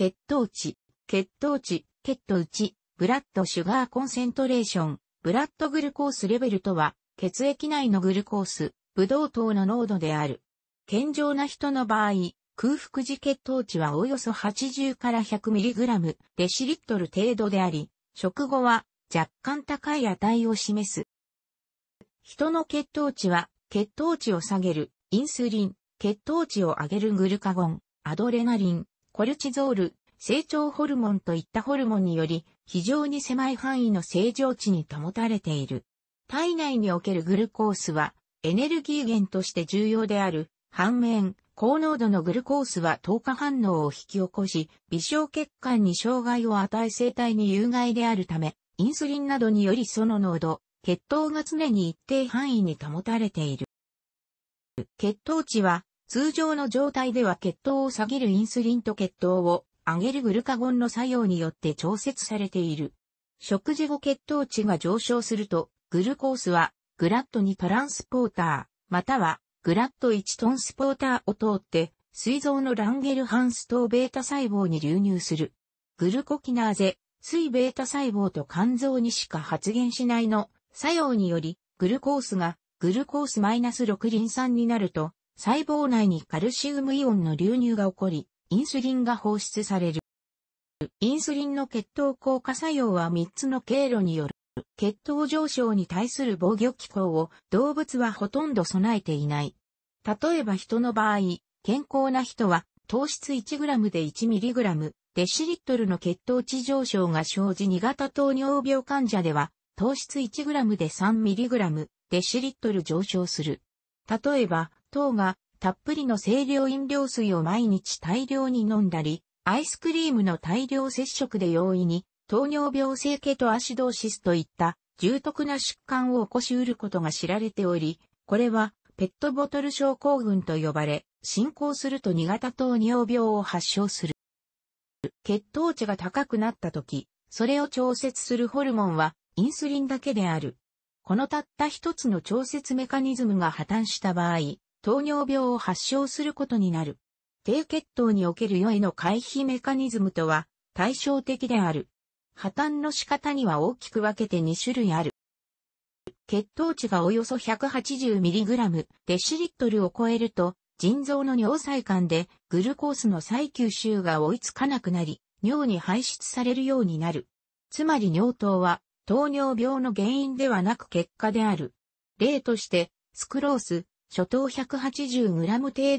血糖値、血糖値、血糖値、ブラッドシュガーコンセントレーション、ブラッドグルコースレベルとは、血液内のグルコース、ブドウ糖の濃度である。健常な人の場合、空腹時血糖値はおよそ80から 100mg デシリットル程度であり、食後は若干高い値を示す。人の血糖値は血糖値を下げるインスリン、血糖値を上げるグルカゴン、アドレナリン、コルチゾール、成長ホルモンといったホルモンにより、非常に狭い範囲の正常値に保たれている。体内におけるグルコースは、エネルギー源として重要である。反面、高濃度のグルコースは糖化反応を引き起こし、微小血管に障害を与え生体に有害であるため、インスリンなどによりその濃度、血糖が常に一定範囲に保たれている。血糖値は通常の状態では血糖を下げるインスリンと血糖を上げるグルカゴンの作用によって調節されている。食事後血糖値が上昇すると、グルコースはグラットにトランスポーター、またはグラット1トンスポーターを通って、膵臓のランゲルハンス糖ベータ細胞に流入する。グルコキナーゼ、水ベータ細胞と肝臓にしか発現しないの作用により、グルコースがグルコース -6 リン酸になると、細胞内にカルシウムイオンの流入が起こり、インスリンが放出される。インスリンの血糖効果作用は3つの経路による。血糖上昇に対する防御機構を動物はほとんど備えていない。例えば人の場合、健康な人は糖質 1g で 1mg デシリットルの血糖値上昇が生じ2型糖尿病患者では糖質 1g で 3mg デシリットル上昇する。例えば、糖がたっぷりの清涼飲料水を毎日大量に飲んだり、アイスクリームの大量摂食で容易に糖尿病性ケトアシドーシスといった重篤な疾患を起こし得ることが知られており、これはペットボトル症候群と呼ばれ、進行すると2型糖尿病を発症する。血糖値が高くなった時、それを調節するホルモンはインスリンだけである。このたった一つの調節メカニズムが破綻した場合、糖尿病を発症することになる。低血糖における余への回避メカニズムとは対照的である。破綻の仕方には大きく分けて2種類ある。血糖値がおよそ 180mg デシリットルを超えると、腎臓の尿細管でグルコースの再吸収が追いつかなくなり、尿に排出されるようになる。つまり尿糖は糖尿病の原因ではなく結果である。例として、スクロース、初等 180g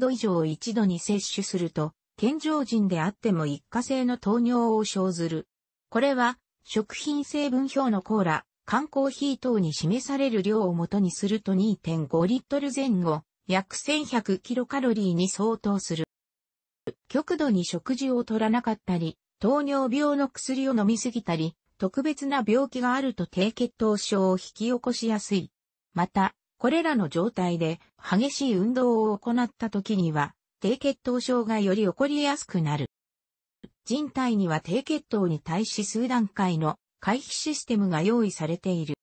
程度以上を一度に摂取すると、健常人であっても一過性の糖尿を生ずる。これは、食品成分表のコーラ、缶コーヒー等に示される量をもとにすると2.5リットル前後、約1100キロカロリーに相当する。極度に食事を取らなかったり、糖尿病の薬を飲みすぎたり、特別な病気があると低血糖症を引き起こしやすい。また、これらの状態で激しい運動を行った時には、低血糖症がより起こりやすくなる。人体には低血糖に対し数段階の回避システムが用意されている。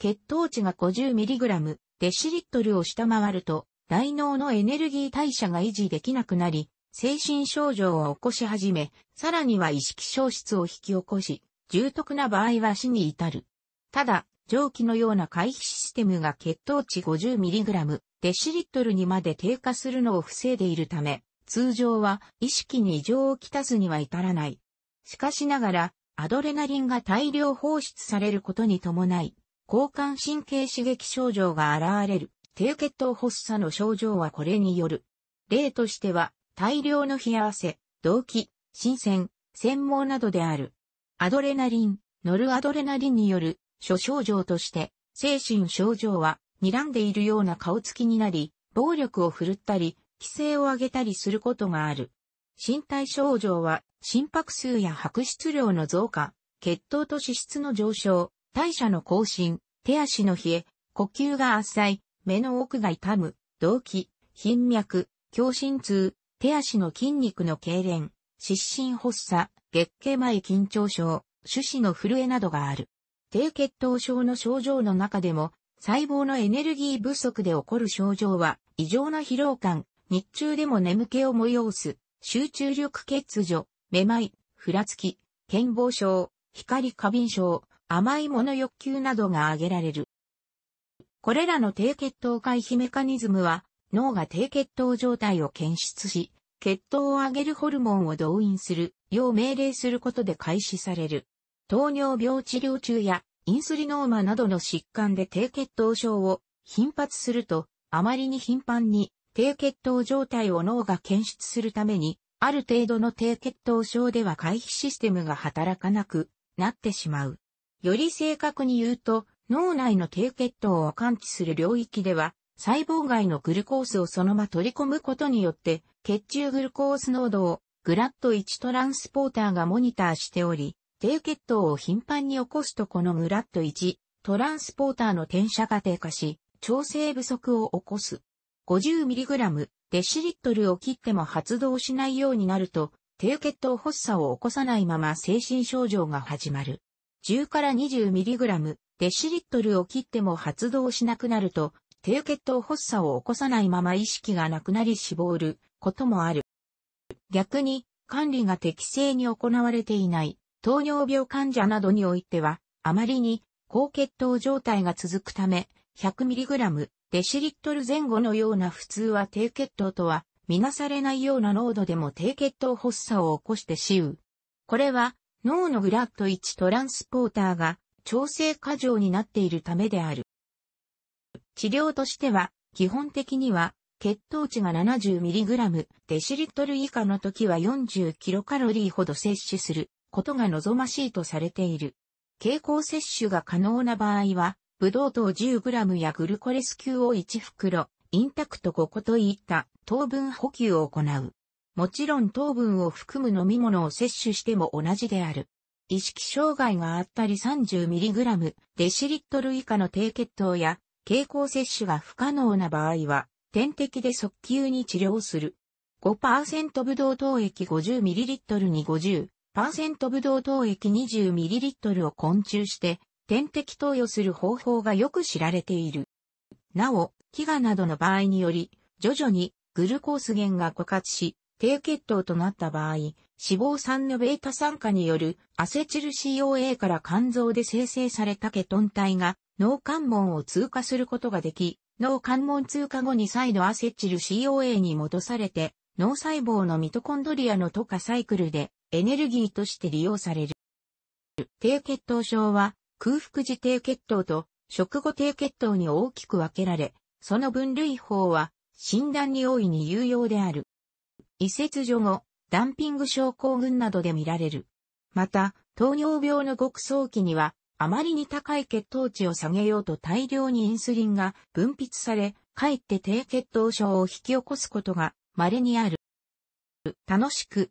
血糖値が 50mg デシリットルを下回ると、大脳のエネルギー代謝が維持できなくなり、精神症状を起こし始め、さらには意識消失を引き起こし、重篤な場合は死に至る。ただ、蒸気のような回避システムが血糖値 50mg デシリットルにまで低下するのを防いでいるため、通常は意識に異常をきたすには至らない。しかしながら、アドレナリンが大量放出されることに伴い、交換神経刺激症状が現れる低血糖発作の症状はこれによる。例としては、大量の冷や汗、動悸、新鮮、専門などである。アドレナリン、ノルアドレナリンによる諸症状として、精神症状は、睨んでいるような顔つきになり、暴力を振るったり、規制を上げたりすることがある。身体症状は、心拍数や白質量の増加、血糖と脂質の上昇、代謝の更新、手足の冷え、呼吸が浅い、目の奥が痛む、動悸、頻脈、狭心痛、手足の筋肉の痙攣、失神発作、月経前緊張症、手指の震えなどがある。低血糖症の症状の中でも、細胞のエネルギー不足で起こる症状は、異常な疲労感、日中でも眠気を催す、集中力欠如、めまい、ふらつき、健忘症、光過敏症、甘いもの欲求などが挙げられる。これらの低血糖回避メカニズムは、脳が低血糖状態を検出し、血糖を上げるホルモンを動員するよう命令することで開始される。糖尿病治療中やインスリノーマなどの疾患で低血糖症を頻発すると、あまりに頻繁に低血糖状態を脳が検出するために、ある程度の低血糖症では回避システムが働かなくなってしまう。より正確に言うと、脳内の低血糖を感知する領域では、細胞外のグルコースをそのまま取り込むことによって、血中グルコース濃度をグラット1トランスポーターがモニターしており、低血糖を頻繁に起こすとこのムラット1、トランスポーターの転写が低下し、調整不足を起こす。50mg デシリットルを切っても発動しないようになると、低血糖発作を起こさないまま精神症状が始まる。10から 20mg デシリットルを切っても発動しなくなると、低血糖発作を起こさないまま意識がなくなり死亡ることもある。逆に、管理が適正に行われていない糖尿病患者などにおいては、あまりに高血糖状態が続くため、100mg デシリットル前後のような普通は低血糖とは、見なされないような濃度でも低血糖発作を起こして死う。これは、脳のグラット1トランスポーターが調整過剰になっているためである。治療としては、基本的には、血糖値が 70mg デシリットル以下の時は 40kcal ほど摂取することが望ましいとされている。経口摂取が可能な場合は、ブドウ糖 10g やグルコレス球を1袋、インタクト5個といった糖分補給を行う。もちろん糖分を含む飲み物を摂取しても同じである。意識障害があったり 30mg デシリットル以下の低血糖や経口摂取が不可能な場合は点滴で速急に治療する。5%ブドウ糖液 50ml に50、パーセントブドウ糖液 20ml を昆虫して点滴投与する方法がよく知られている。なお、飢餓などの場合により、徐々にグルコース源が枯渇し、低血糖となった場合、脂肪酸のベータ酸化によるアセチル COA から肝臓で生成されたケトン体が脳関門を通過することができ、脳関門通過後に再度アセチル COA に戻されて、脳細胞のミトコンドリアの溶化サイクルでエネルギーとして利用される。低血糖症は空腹時低血糖と食後低血糖に大きく分けられ、その分類法は診断に大いに有用である。移設除後、ダンピング症候群などで見られる。また、糖尿病の極早期には、あまりに高い血糖値を下げようと大量にインスリンが分泌され、かえって低血糖症を引き起こすことが稀にある。楽しく